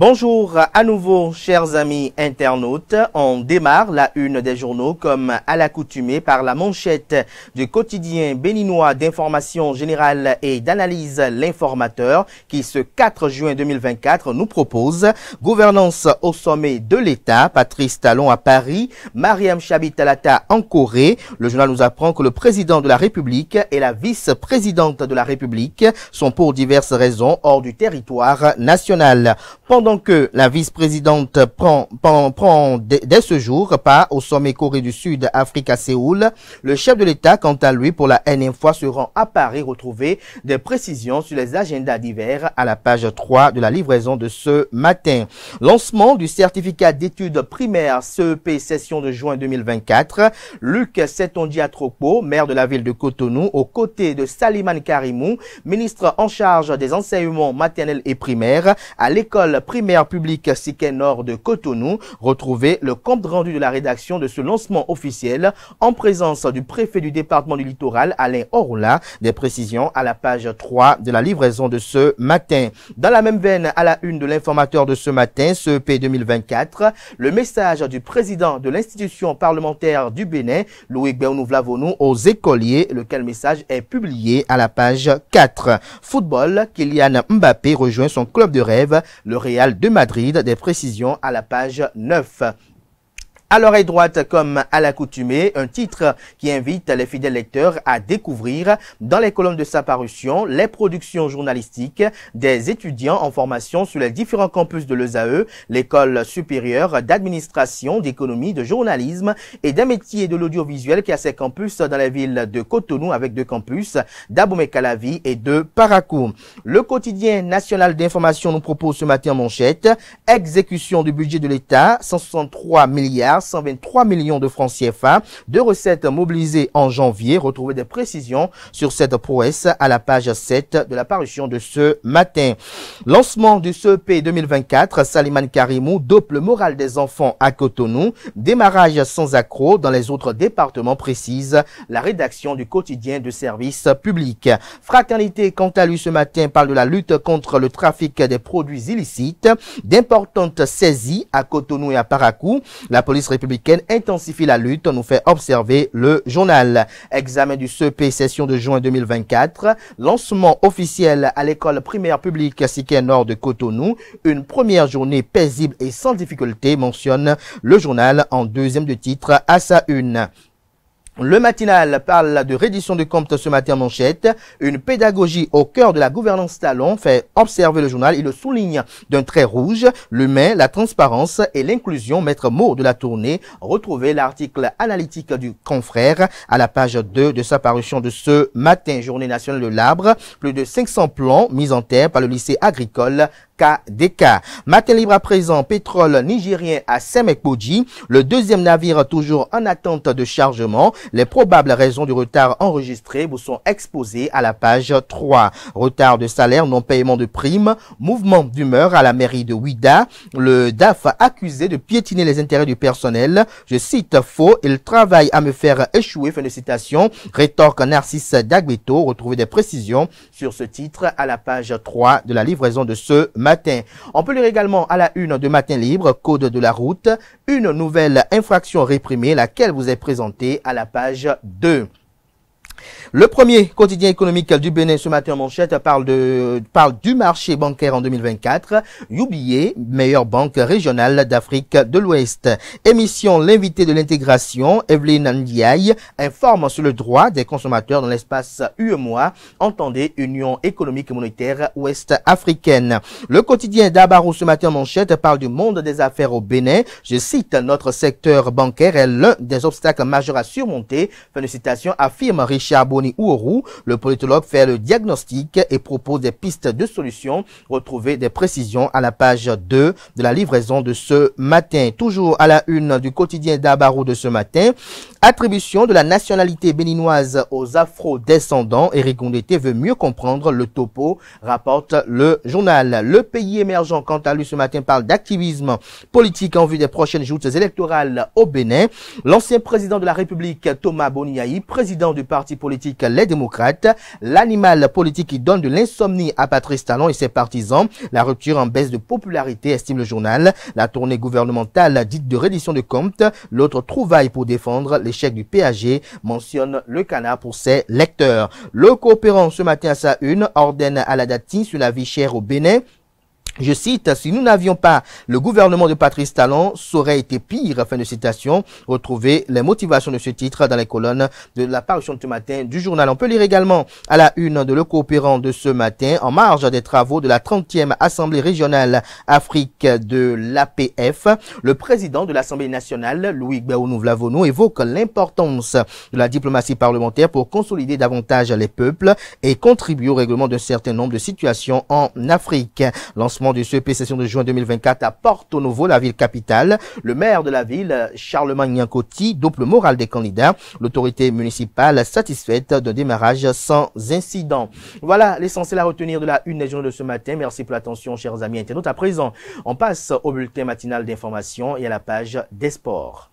Bonjour à nouveau, chers amis internautes. On démarre la une des journaux comme à l'accoutumée par la manchette du quotidien béninois d'information générale et d'analyse L'informateur qui, ce 4 juin 2024, nous propose gouvernance au sommet de l'État, Patrice Talon à Paris, Mariam Chabit Alata en Corée. Le journal nous apprend que le président de la République et la vice-présidente de la République sont pour diverses raisons hors du territoire national. Pendant que la vice-présidente prend, dès ce jour part au sommet Corée du Sud, Afrique à Séoul, le chef de l'État, quant à lui, pour la énième fois, se rend à Paris retrouver des précisions sur les agendas d'hiver à la page 3 de la livraison de ce matin. Lancement du certificat d'études primaires CEP session de juin 2024. Luc Setondiatropo atropo maire de la ville de Cotonou, aux côtés de Salimane Karimou, ministre en charge des enseignements maternels et primaires à l'école primaire primaire publique Siquet Nord de Cotonou. Retrouvez le compte rendu de la rédaction de ce lancement officiel en présence du préfet du département du littoral, Alain Orula. Des précisions à la page 3 de la livraison de ce matin. Dans la même veine, à la une de l'informateur de ce matin, CEP 2024, le message du président de l'institution parlementaire du Bénin, Louis Béonou aux écoliers, lequel message est publié à la page 4. Football, Kylian Mbappé rejoint son club de rêve, le Real de Madrid. Des précisions à la page 9 à l'oreille droite comme à l'accoutumée, un titre qui invite les fidèles lecteurs à découvrir dans les colonnes de sa parution les productions journalistiques des étudiants en formation sur les différents campus de l'ESAE, l'école supérieure d'administration, d'économie, de journalisme et d'un métier de l'audiovisuel qui a ses campus dans la ville de Cotonou avec deux campus d'Abomey-Calavi et de Parakou. Le quotidien national d'information nous propose ce matin en manchette exécution du budget de l'État, 163 milliards 123 millions de francs CFA de recettes mobilisées en janvier. Retrouvez des précisions sur cette prouesse à la page 7 de la parution de ce matin. Lancement du CEP 2024, Saliman Karimou dope le moral des enfants à Cotonou. Démarrage sans accroc dans les autres départements précise la rédaction du quotidien de service public. Fraternité, quant à lui, ce matin, parle de la lutte contre le trafic des produits illicites. D'importantes saisies à Cotonou et à Paracou. La police républicaine intensifie la lutte, nous fait observer le journal. Examen du CEP, session de juin 2024. Lancement officiel à l'école primaire publique Siké Nord de Cotonou. Une première journée paisible et sans difficulté, mentionne le journal en deuxième de titre à sa une. Le matinal parle de reddition de compte ce matin manchette. Une pédagogie au cœur de la gouvernance talon fait observer le journal. et le souligne d'un trait rouge. L'humain, la transparence et l'inclusion, maître mot de la tournée. Retrouvez l'article analytique du confrère à la page 2 de sa parution de ce matin. Journée nationale de Labre Plus de 500 plans mis en terre par le lycée agricole KDK. Matin libre à présent, pétrole nigérien à Semekboji. Le deuxième navire toujours en attente de chargement. Les probables raisons du retard enregistré vous sont exposées à la page 3. Retard de salaire, non-paiement de primes, mouvement d'humeur à la mairie de Ouida. Le DAF accusé de piétiner les intérêts du personnel. Je cite faux, il travaille à me faire échouer. Fin de citation. Rétorque Narcisse Dagbeto. Retrouvez des précisions sur ce titre à la page 3 de la livraison de ce matin. On peut lire également à la une de Matin Libre, Code de la route, une nouvelle infraction réprimée, laquelle vous est présentée à la page 2. Le premier quotidien économique du Bénin ce matin manchette parle, de, parle du marché bancaire en 2024. Youbié, meilleure banque régionale d'Afrique de l'Ouest. Émission L'invité de l'intégration, Evelyne Ndiaye, informe sur le droit des consommateurs dans l'espace UEMOA. Entendez Union économique et monétaire ouest-africaine. Le quotidien d'Abarou ce matin manchette parle du monde des affaires au Bénin. Je cite, notre secteur bancaire est l'un des obstacles majeurs à surmonter. Fin affirme Charboni Ouorou, le politologue fait le diagnostic et propose des pistes de solutions. Retrouvez des précisions à la page 2 de la livraison de ce matin. Toujours à la une du quotidien d'Abarou de ce matin, attribution de la nationalité béninoise aux afro-descendants. Eric Gondeté veut mieux comprendre le topo, rapporte le journal. Le pays émergent, quant à lui, ce matin, parle d'activisme politique en vue des prochaines joutes électorales au Bénin. L'ancien président de la République, Thomas Boniaï, président du parti politique Les Démocrates. L'animal politique qui donne de l'insomnie à Patrice Talon et ses partisans. La rupture en baisse de popularité, estime le journal. La tournée gouvernementale dite de reddition de comptes. L'autre trouvaille pour défendre l'échec du PAG, mentionne le canard pour ses lecteurs. Le coopérant ce matin à sa une ordonne à la datine sur la vie chère au Bénin je cite, si nous n'avions pas le gouvernement de Patrice Talon, ça aurait été pire. Fin de citation. Retrouvez les motivations de ce titre dans les colonnes de la parution de ce matin du journal. On peut lire également à la une de le coopérant de ce matin en marge des travaux de la 30e Assemblée régionale Afrique de l'APF. Le président de l'Assemblée nationale, Louis Béounou Vlavono, évoque l'importance de la diplomatie parlementaire pour consolider davantage les peuples et contribuer au règlement d'un certain nombre de situations en Afrique. Lancement du CEP session de juin 2024 à Porto Novo, la ville capitale. Le maire de la ville, Charlemagne Nyankoti, double moral des candidats. L'autorité municipale satisfaite d'un démarrage sans incident. Voilà l'essentiel à retenir de la une des journées de ce matin. Merci pour l'attention, chers amis internautes. À présent, on passe au bulletin matinal d'information et à la page des sports.